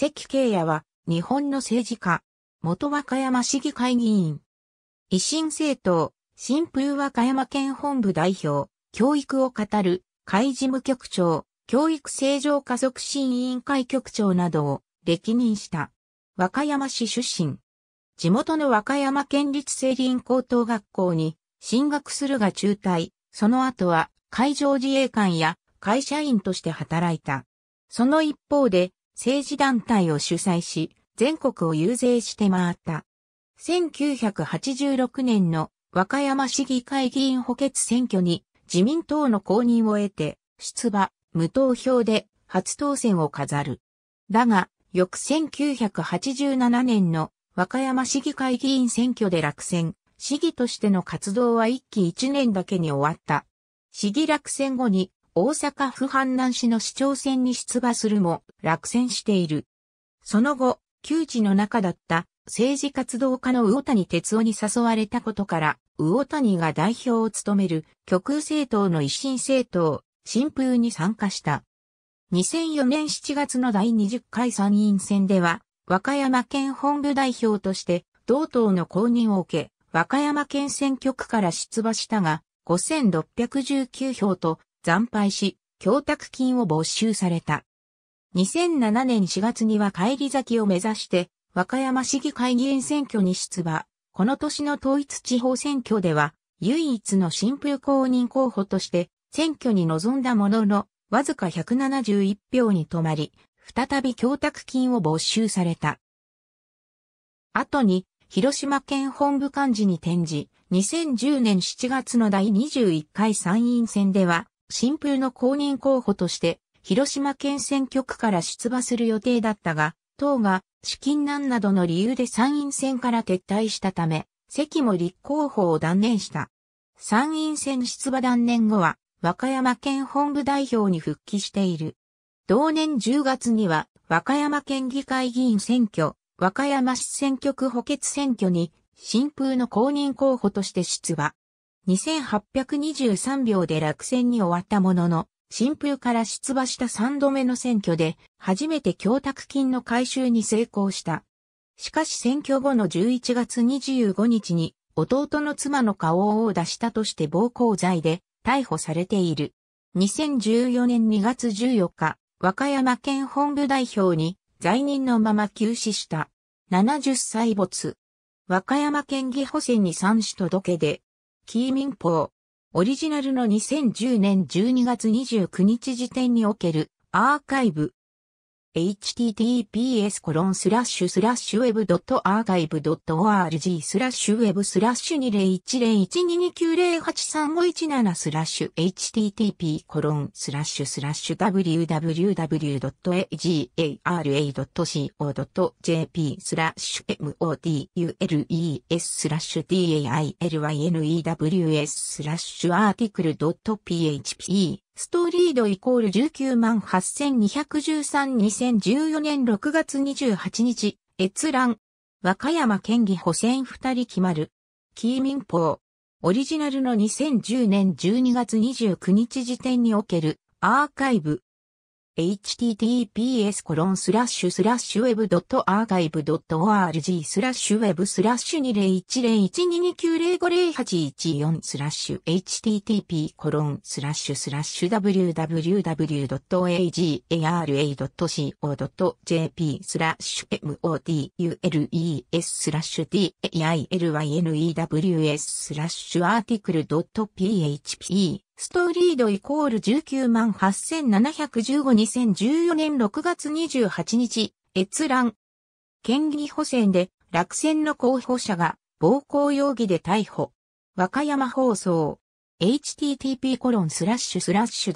関慶也は、日本の政治家、元和歌山市議会議員、維新政党、新風和歌山県本部代表、教育を語る、会事務局長、教育正常化促進委員会局長などを歴任した。和歌山市出身。地元の和歌山県立成林高等学校に進学するが中退、その後は海上自衛官や会社員として働いた。その一方で政治団体を主催し、全国を遊説して回った。1986年の和歌山市議会議員補欠選挙に自民党の公認を得て、出馬、無投票で初当選を飾る。だが、翌1987年の和歌山市議会議員選挙で落選、市議としての活動は一期一年だけに終わった。市議落選後に大阪府阪南市の市長選に出馬するも落選している。その後、旧知の中だった政治活動家の魚谷哲夫に誘われたことから、魚谷が代表を務める極右政党の維新政党、新風に参加した。2004年7月の第20回参院選では、和歌山県本部代表として同党の公認を受け、和歌山県選挙区から出馬したが、5619票と惨敗し、供託金を没収された。2007年4月には帰り咲きを目指して、和歌山市議会議員選挙に出馬。この年の統一地方選挙では、唯一の新風公認候補として、選挙に臨んだものの、わずか171票に止まり、再び供託金を没収された。後に、広島県本部幹事に転じ、2010年7月の第21回参院選では、新風の公認候補として、広島県選挙区から出馬する予定だったが、党が資金難などの理由で参院選から撤退したため、席も立候補を断念した。参院選出馬断念後は、和歌山県本部代表に復帰している。同年10月には、和歌山県議会議員選挙、和歌山市選挙区補欠選挙に、新風の公認候補として出馬。2823票で落選に終わったものの、新風から出馬した3度目の選挙で、初めて供託金の回収に成功した。しかし選挙後の11月25日に、弟の妻の顔を出したとして暴行罪で逮捕されている。2014年2月14日、和歌山県本部代表に在任のまま急死した。70歳没。和歌山県議補選に参死届けで、キー民法。オリジナルの2010年12月29日時点におけるアーカイブ https コロンスラッシュスラッシュウェブ web.archive.org スラッシュウェブスラッシュ二零一零一二二九零八三五一七スラッシュ http コロンスラッシュスラッシュ www.agara.co.jp ドッドットドットスラッシュ modules スラッシュ dailynews スラッシュアーティクルドット .php ストーリードイコール19万82132014年6月28日、閲覧。和歌山県議補選二人決まる。キー民法。オリジナルの2010年12月29日時点におけるアーカイブ。https コロンスラッシュスラッシュウェブドットアーカイブドット org スラッシュウェブスラッシュ20101229050814スラッシュ http コロンスラッシュスラッシュ www.agara.co.jp スラッシュ modules スラッシュ dailyinews スラッシュアーティクル .php ストーリードイコール19万87152014年6月28日、閲覧。県議補選で落選の候補者が暴行容疑で逮捕。和歌山放送。http://wbs.co.jp コロンススララッッシシュュスラッシ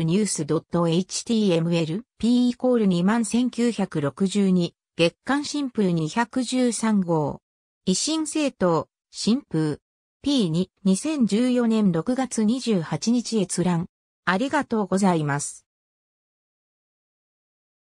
ュニュース .html p イコール21962月刊新風213号。維新政党、新風。P2、2014年6月28日閲覧。ありがとうございます。